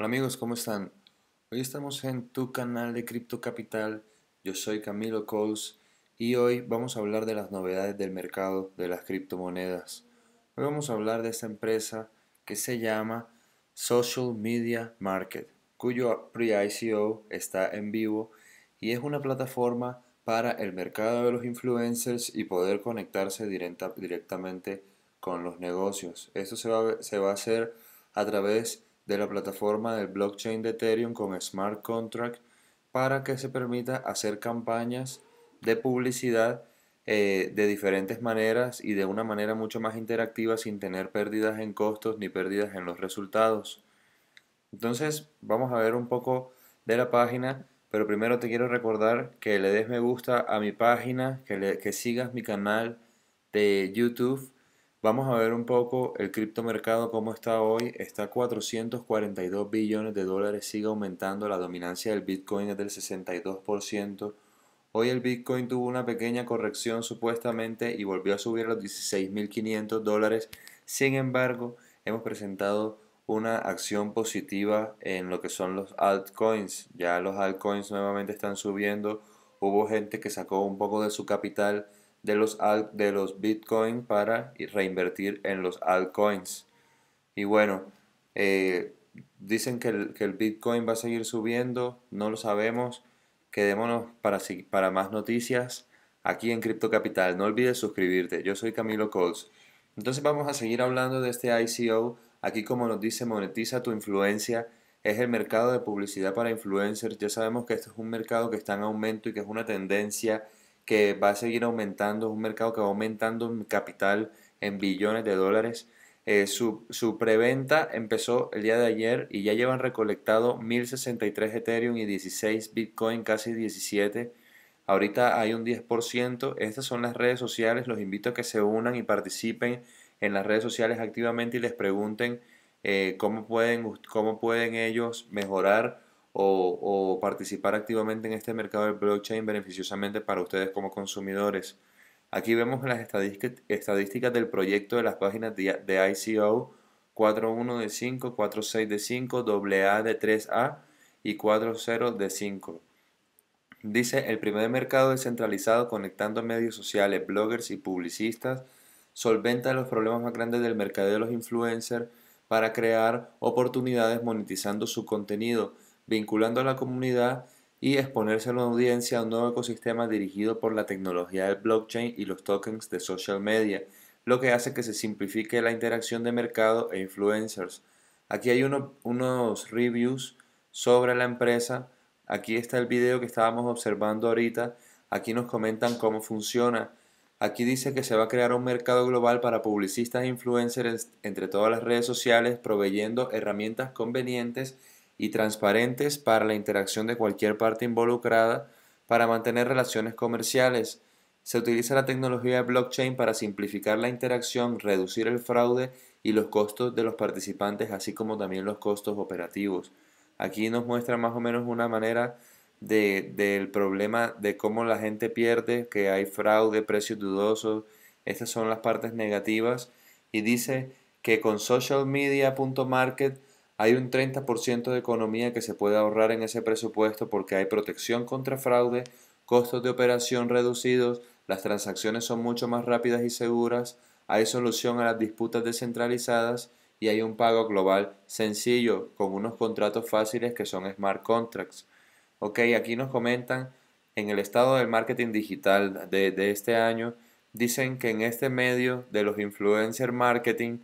Hola amigos, ¿cómo están? Hoy estamos en tu canal de Crypto Capital. Yo soy Camilo Coles y hoy vamos a hablar de las novedades del mercado de las criptomonedas. Hoy vamos a hablar de esta empresa que se llama Social Media Market, cuyo pre-ICO está en vivo y es una plataforma para el mercado de los influencers y poder conectarse directamente con los negocios. Esto se va, se va a hacer a través de la plataforma del blockchain de Ethereum con smart contract para que se permita hacer campañas de publicidad eh, de diferentes maneras y de una manera mucho más interactiva sin tener pérdidas en costos ni pérdidas en los resultados. Entonces vamos a ver un poco de la página, pero primero te quiero recordar que le des me gusta a mi página, que, que sigas mi canal de YouTube Vamos a ver un poco el criptomercado cómo está hoy. Está a 442 billones de dólares, sigue aumentando. La dominancia del Bitcoin es del 62%. Hoy el Bitcoin tuvo una pequeña corrección supuestamente y volvió a subir a los 16.500 dólares. Sin embargo, hemos presentado una acción positiva en lo que son los altcoins. Ya los altcoins nuevamente están subiendo. Hubo gente que sacó un poco de su capital de los, de los Bitcoin para reinvertir en los altcoins. Y bueno, eh, dicen que el, que el, Bitcoin va a seguir subiendo, no lo sabemos. Quedémonos para, para más noticias aquí en Crypto Capital. No olvides suscribirte. Yo soy Camilo Coles. Entonces vamos a seguir hablando de este ICO. Aquí como nos dice, monetiza tu influencia. Es el mercado de publicidad para influencers. Ya sabemos que este es un mercado que está en aumento y que es una tendencia que va a seguir aumentando, es un mercado que va aumentando en capital en billones de dólares. Eh, su, preventa empezó el día de ayer y ya llevan recolectado 1063 Ethereum y 16 Bitcoin, casi 17. Ahorita hay un 10%. Estas son las redes sociales. Los invito a que se unan y participen en las redes sociales activamente y les pregunten eh, cómo, pueden, cómo pueden ellos mejorar o, participar activamente en este mercado de blockchain beneficiosamente para ustedes como consumidores. Aquí vemos las estadísticas del proyecto de las páginas de ICO 41 de 5, 46 de 5, AA de 3A y 40 de 5. Dice, el primer mercado descentralizado conectando medios sociales, bloggers y publicistas solventa los problemas más grandes del mercado de los influencers para crear oportunidades monetizando su contenido vinculando a la comunidad y exponerse a la audiencia a un nuevo ecosistema dirigido por la tecnología del blockchain y los tokens de social media, lo que hace que se simplifique la interacción de mercado e influencers. Aquí hay unos reviews sobre la empresa. Aquí está el video que estábamos observando ahorita. Aquí nos comentan cómo funciona. Aquí dice que se va a crear un mercado global para publicistas e influencers entre todas las redes sociales, proveyendo herramientas convenientes y transparentes para la interacción de cualquier parte involucrada para mantener relaciones comerciales. Se utiliza la tecnología de blockchain para simplificar la interacción, reducir el fraude y los costos de los participantes, así como también los costos operativos. Aquí nos muestra más o menos una manera del problema de cómo la gente pierde, que hay fraude, precios dudosos. Estas son las partes negativas. Y dice que con socialmedia.market hay un 30% de economía que se puede ahorrar en ese presupuesto porque hay protección contra fraude, costos de operación reducidos, las transacciones son mucho más rápidas y seguras, hay solución a las disputas descentralizadas y hay un pago global sencillo con unos contratos fáciles que son smart contracts. Ok, aquí nos comentan en el estado del marketing digital de, este año, dicen que en este medio de los influencer marketing,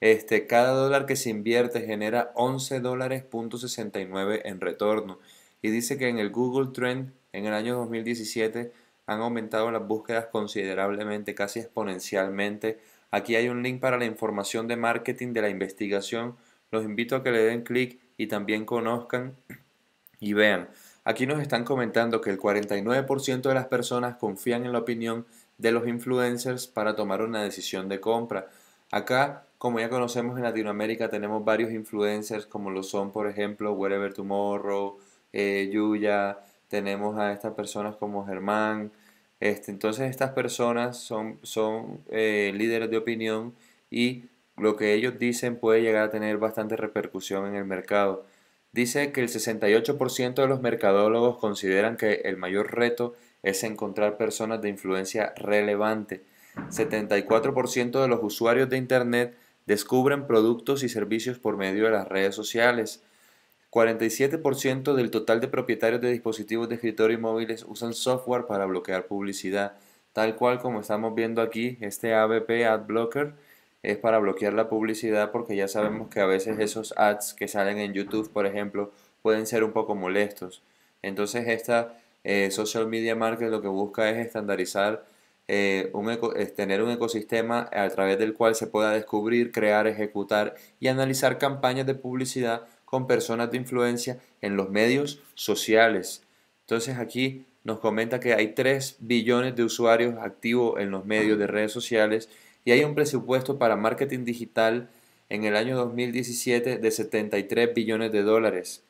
este, cada dólar que se invierte genera 11 dólares en retorno. Y dice que en el Google Trend en el año 2017 han aumentado las búsquedas considerablemente, casi exponencialmente. Aquí hay un link para la información de marketing de la investigación. Los invito a que le den clic y también conozcan y vean. Aquí nos están comentando que el 49% de las personas confían en la opinión de los influencers para tomar una decisión de compra. Acá como ya conocemos en Latinoamérica tenemos varios influencers como lo son por ejemplo Wherever Tomorrow, eh, Yuya, tenemos a estas personas como Germán. Este, entonces estas personas son, son eh, líderes de opinión y lo que ellos dicen puede llegar a tener bastante repercusión en el mercado. Dice que el 68% de los mercadólogos consideran que el mayor reto es encontrar personas de influencia relevante. 74% de los usuarios de Internet descubren productos y servicios por medio de las redes sociales. 47% del total de propietarios de dispositivos de escritorio y móviles usan software para bloquear publicidad, tal cual como estamos viendo aquí, este ABP Ad Blocker es para bloquear la publicidad porque ya sabemos que a veces esos ads que salen en YouTube, por ejemplo, pueden ser un poco molestos. Entonces esta eh, Social Media Market lo que busca es estandarizar es eh, eh, tener un ecosistema a través del cual se pueda descubrir, crear, ejecutar y analizar campañas de publicidad con personas de influencia en los medios sociales. Entonces aquí nos comenta que hay 3 billones de usuarios activos en los medios de redes sociales y hay un presupuesto para marketing digital en el año 2017 de 73 billones de dólares.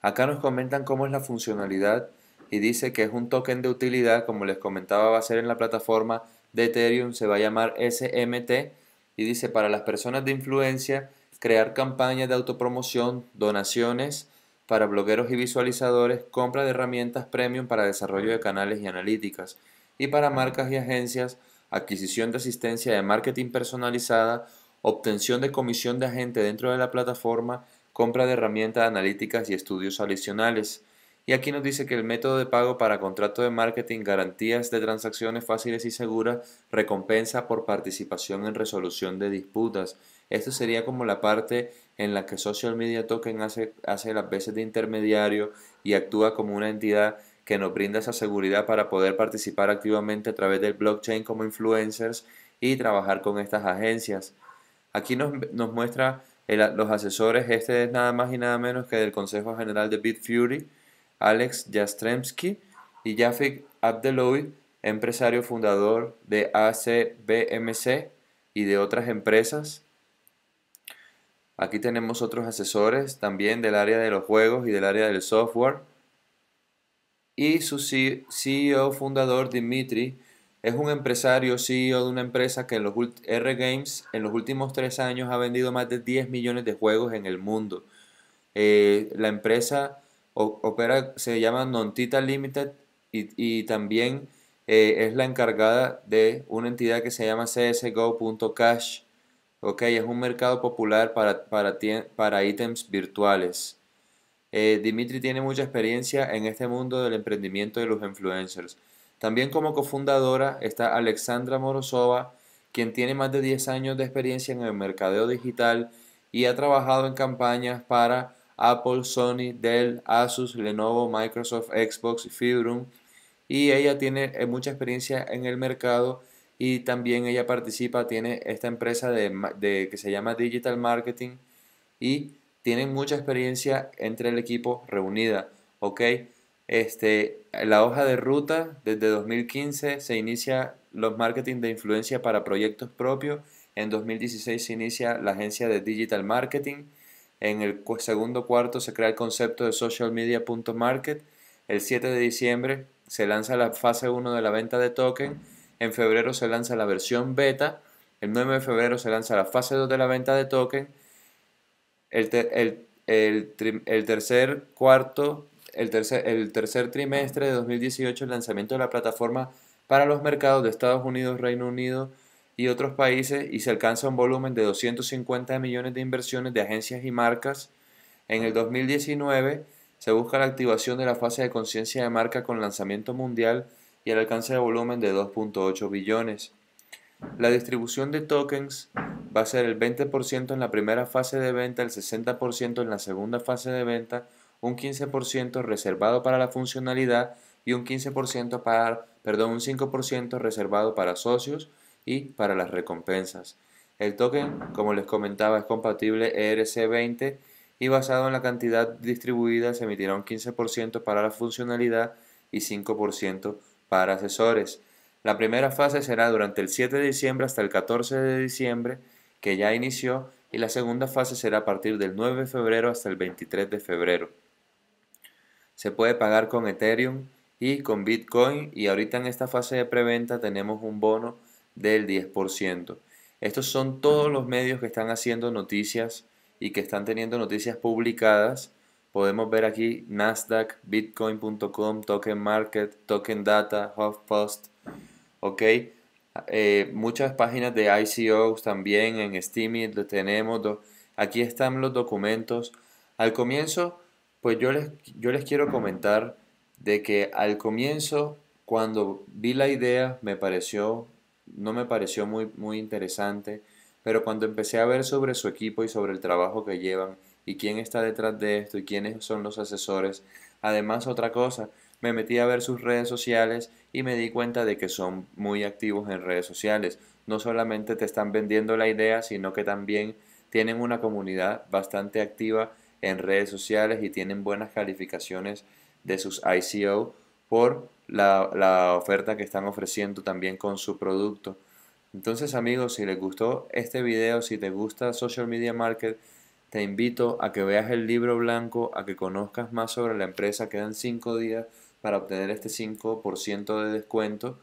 Acá nos comentan cómo es la funcionalidad y dice que es un token de utilidad, como les comentaba, va a ser en la plataforma de Ethereum, se va a llamar SMT y dice para las personas de influencia crear campañas de autopromoción, donaciones para blogueros y visualizadores, compra de herramientas premium para desarrollo de canales y analíticas y para marcas y agencias, adquisición de asistencia de marketing personalizada, obtención de comisión de agente dentro de la plataforma, compra de herramientas analíticas y estudios adicionales. Y aquí nos dice que el método de pago para contrato de marketing, garantías de transacciones fáciles y seguras, recompensa por participación en resolución de disputas. Esto sería como la parte en la que Social Media Token hace, las veces de intermediario y actúa como una entidad que nos brinda esa seguridad para poder participar activamente a través del blockchain como influencers y trabajar con estas agencias. Aquí nos, muestra los asesores, este es nada más y nada menos que del Consejo General de BitFury, Alex Jastremski y Jafik Abdeloui, empresario fundador de ACBMC y de otras empresas. Aquí tenemos otros asesores también del área de los juegos y del área del software. Y su CEO fundador, Dimitri, es un empresario, CEO de una empresa que en los R Games en los últimos tres años ha vendido más de 10 millones de juegos en el mundo. Eh, la empresa opera, se llama Nontita Limited y, también eh, es la encargada de una entidad que se llama csgo.cash. Okay, es un mercado popular para, para, para ítems virtuales. Eh, Dimitri tiene mucha experiencia en este mundo del emprendimiento de los influencers. También como cofundadora está Alexandra Morozova, quien tiene más de 10 años de experiencia en el mercadeo digital y ha trabajado en campañas para Apple, Sony, Dell, Asus, Lenovo, Microsoft, Xbox, Fibrum. Y ella tiene eh, mucha experiencia en el mercado y también ella participa, tiene esta empresa de, que se llama Digital Marketing y tienen mucha experiencia entre el equipo reunida, ¿ok? Este, la hoja de ruta desde 2015 se inicia los marketing de influencia para proyectos propios, en 2016 se inicia la agencia de Digital Marketing, en el segundo cuarto se crea el concepto de socialmedia.market. El 7 de diciembre se lanza la fase 1 de la venta de token. En febrero se lanza la versión beta. El 9 de febrero se lanza la fase 2 de la venta de token. El, tercer cuarto, el tercer trimestre de 2018, el lanzamiento de la plataforma para los mercados de Estados Unidos, Reino Unido, y otros países y se alcanza un volumen de 250 millones de inversiones de agencias y marcas. En el 2019 se busca la activación de la fase de conciencia de marca con lanzamiento mundial y el alcance de volumen de 2.8 billones. La distribución de tokens va a ser el 20% en la primera fase de venta, el 60% en la segunda fase de venta, un 15% reservado para la funcionalidad y un 15% para, perdón, un 5% reservado para socios, y para las recompensas. El token, como les comentaba, es compatible ERC20 y basado en la cantidad distribuida se emitirá un 15% para la funcionalidad y 5% para asesores. La primera fase será durante el 7 de diciembre hasta el 14 de diciembre, que ya inició, y la segunda fase será a partir del 9 de febrero hasta el 23 de febrero. Se puede pagar con Ethereum y con Bitcoin y ahorita en esta fase de preventa tenemos un bono del 10%. Estos son todos los medios que están haciendo noticias y que están teniendo noticias publicadas. Podemos ver aquí Nasdaq, Bitcoin.com, Token Market, Token Data, HuffPost, ¿ok? Eh, muchas páginas de ICOs también en Steemit lo tenemos. Aquí están los documentos. Al comienzo, pues yo les, yo les quiero comentar de que al comienzo, cuando vi la idea, me pareció no me pareció muy, muy interesante, pero cuando empecé a ver sobre su equipo y sobre el trabajo que llevan y quién está detrás de esto y quiénes son los asesores, además otra cosa, me metí a ver sus redes sociales y me di cuenta de que son muy activos en redes sociales. No solamente te están vendiendo la idea, sino que también tienen una comunidad bastante activa en redes sociales y tienen buenas calificaciones de sus ICO por la, oferta que están ofreciendo también con su producto. Entonces amigos, si les gustó este video, si te gusta Social Media Market, te invito a que veas el libro blanco, a que conozcas más sobre la empresa. Quedan 5 días para obtener este 5% de descuento.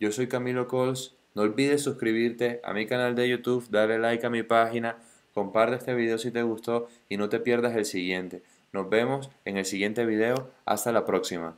Yo soy Camilo Cols. No olvides suscribirte a mi canal de YouTube, darle like a mi página, comparte este video si te gustó y no te pierdas el siguiente. Nos vemos en el siguiente video. Hasta la próxima.